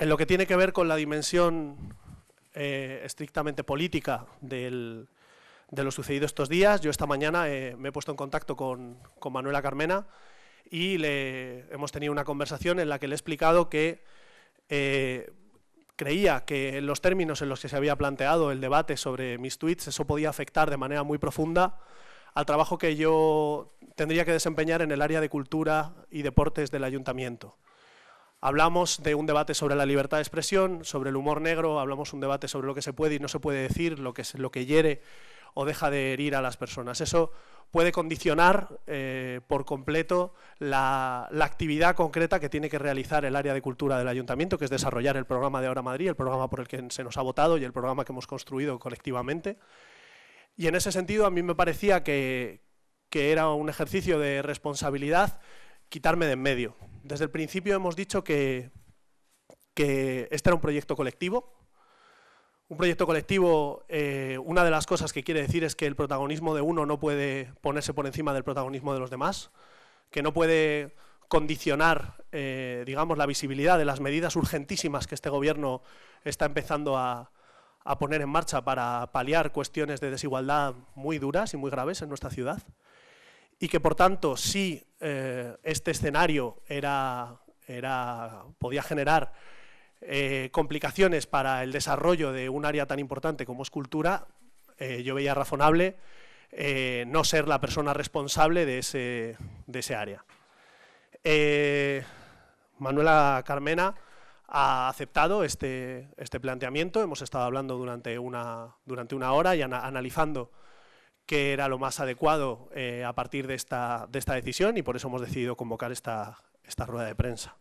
En lo que tiene que ver con la dimensión eh, estrictamente política de lo sucedido estos días, yo esta mañana eh, me he puesto en contacto con, Manuela Carmena y le, hemos tenido una conversación en la que le he explicado que eh, creía que en los términos en los que se había planteado el debate sobre mis tweets, eso podía afectar de manera muy profunda al trabajo que yo tendría que desempeñar en el área de cultura y deportes del ayuntamiento. Hablamos de un debate sobre la libertad de expresión, sobre el humor negro, hablamos un debate sobre lo que se puede y no se puede decir, lo que, es lo que hiere o deja de herir a las personas. Eso puede condicionar eh, por completo la, actividad concreta que tiene que realizar el área de cultura del ayuntamiento, que es desarrollar el programa de Ahora Madrid, el programa por el que se nos ha votado y el programa que hemos construido colectivamente. Y en ese sentido, a mí me parecía que era un ejercicio de responsabilidad quitarme de en medio, desde el principio hemos dicho que, este era un proyecto colectivo. Un proyecto colectivo, eh, una de las cosas que quiere decir es que el protagonismo de uno no puede ponerse por encima del protagonismo de los demás, que no puede condicionar, eh, digamos, la visibilidad de las medidas urgentísimas que este Gobierno está empezando a poner en marcha para paliar cuestiones de desigualdad muy duras y muy graves en nuestra ciudad y que por tanto si eh, este escenario era, era, podía generar eh, complicaciones para el desarrollo de un área tan importante como es cultura, eh, yo veía razonable no ser la persona responsable de ese, área. Manuela Carmena ha aceptado este, este planteamiento, hemos estado hablando durante una, durante una hora y analizando que era lo más adecuado eh, a partir de esta, de esta decisión y por eso hemos decidido convocar esta, esta rueda de prensa.